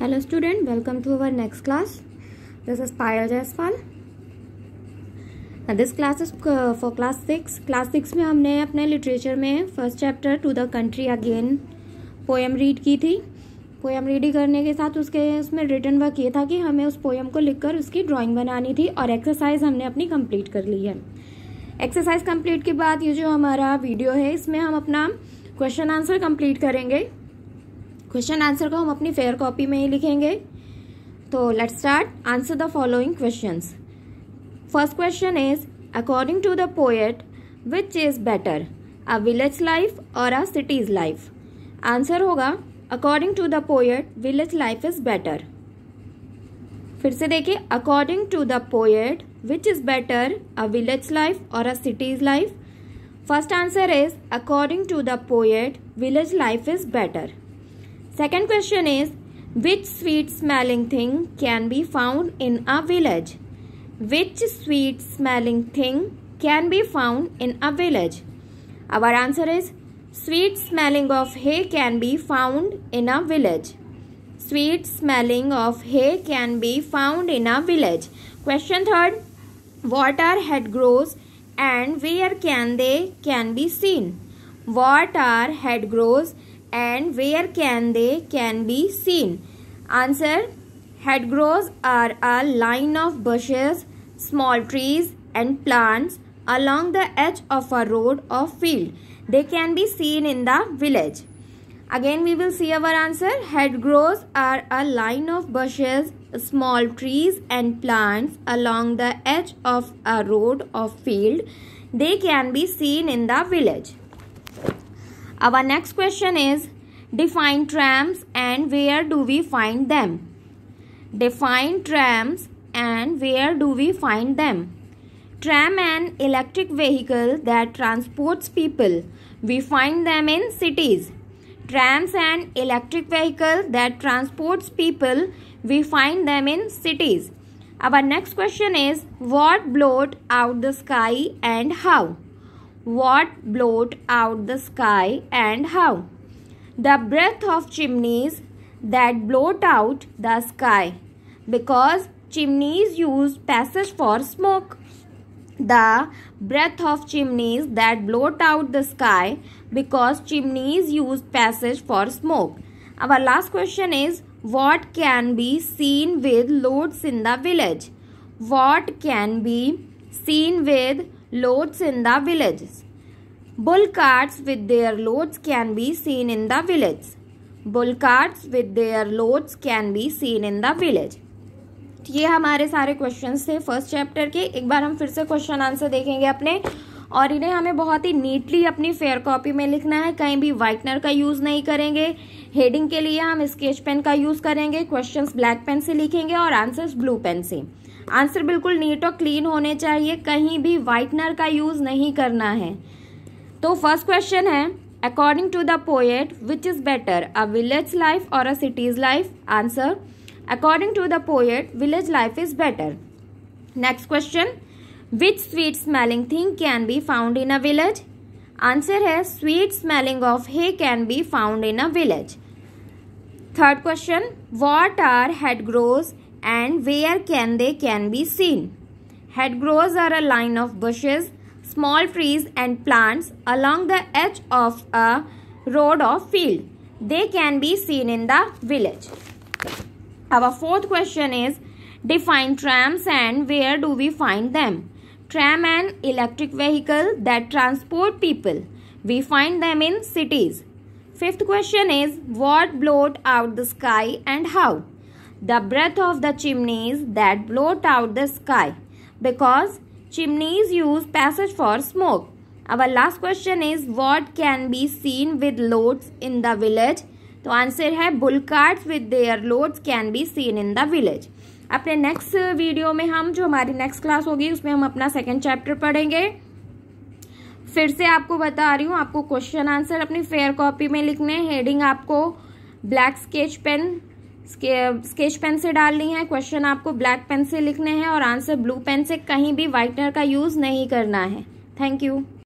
Hello student welcome to our next class this is Payal Jaiswal this class is for class six class six में हमने अपने literature में first chapter to the country again poem read की थी poem reading करने के साथ उसके उसमें रिटर्न वर्क ये था कि हमें उस पोएम को लिखकर उसकी ड्राइंग बनानी थी और एक्सरसाइज हमने अपनी कंप्लीट कर ली है एक्सरसाइज कंप्लीट के बाद ये जो हमारा वीडियो है इसमें हम अपना क्वेश्चन आंसर कंप्लीट करेंगे क्वेश्चन आंसर को हम अपनी फेयर कॉपी में ही लिखेंगे तो let start answer the following question first question is according to the poet which is better a village life और अ सिटीज लाइफ आंसर होगा according to the poet village life is better फिर से देखिए according to the poet which is better a village life और a city's life first answer is according to the poet village life is better Second question is which sweet smelling thing can be found in a village? Which sweet smelling thing can be found in a village? Our answer is sweet smelling of hay can be found in a village. Sweet smelling of hay can be found in a village. Question third, what are head grows and where can they can be seen? What are head grows and where can they can be seen? Answer Hedgerows are a line of bushes, small trees and plants along the edge of a road or field. They can be seen in the village. Again we will see our answer. Hedgerows are a line of bushes, small trees and plants along the edge of a road or field. They can be seen in the village. Our next question is define trams and where do we find them? Define trams and where do we find them? Tram an electric vehicle that transports people. We find them in cities. Trams an electric vehicle that transports people. We find them in cities. Our next question is what blowed out the sky and how? What blowed out the sky and how? The breath of chimneys that blowed out the sky because chimneys use passage for smoke. The breath of chimneys that blowed out the sky because chimneys use passage for smoke. Our last question is what can be seen with loads in the village? What can be seen with loads in the villages. Bull carts with their loads can be seen in the village. Bull carts with their loads can be seen in the village. तो ये हमारे सारे questions थे first chapter के एक बार हम फिर से क्वेश्चन आंसर देखेंगे अपने और इन्हें हमें बहुत ही नीटली अपनी फेयर कॉपी में लिखना है कहीं भी वाइटनर का यूज़ नहीं करेंगे हेडिंग के लिए हम स्केच पेन का यूज़ करेंगे क्वेश्चंस ब्लैक पेन से लिखेंगे और आंसर्स ब्लू पेन से आंसर बिल्कुल नीट और क्लीन होने चाहिए कहीं भी वाइटनर का यूज़ नहीं करना है तो फर्स्ट क्वेश्चन है according to the poet which is better a village life और a city's life answer according to the poet village life is better next question which sweet smelling thing can be found in a village answer है sweet smelling of hay can be found in a village third question what are head grows and where can they can be seen. Hedgerows are a line of bushes, small trees and plants along the edge of a road or field. They can be seen in the village. Our fourth question is define trams and where do we find them? Tram an electric vehicle that transport people. We find them in cities. Fifth question is what blowed out the sky and how? the breath of the chimneys that blot out the sky because chimneys use passage for smoke. Our last question is what can be seen with loads in the village? तो answer है bull carts with their loads can be seen in the village अपने next video में हम जो हमारी next class होगी उसमें हम अपना सेकेंड चैप्टर पढ़ेंगे फिर से आपको बता रही हूँ आपको क्वेश्चन आंसर अपनी फेयर कॉपी में लिखने हेडिंग आपको black sketch pen sketch pen से डालनी है क्वेश्चन आपको ब्लैक पेन से लिखने हैं और आंसर ब्लू पेन से कहीं भी व्हाइटनर का यूज़ नहीं करना है थैंक यू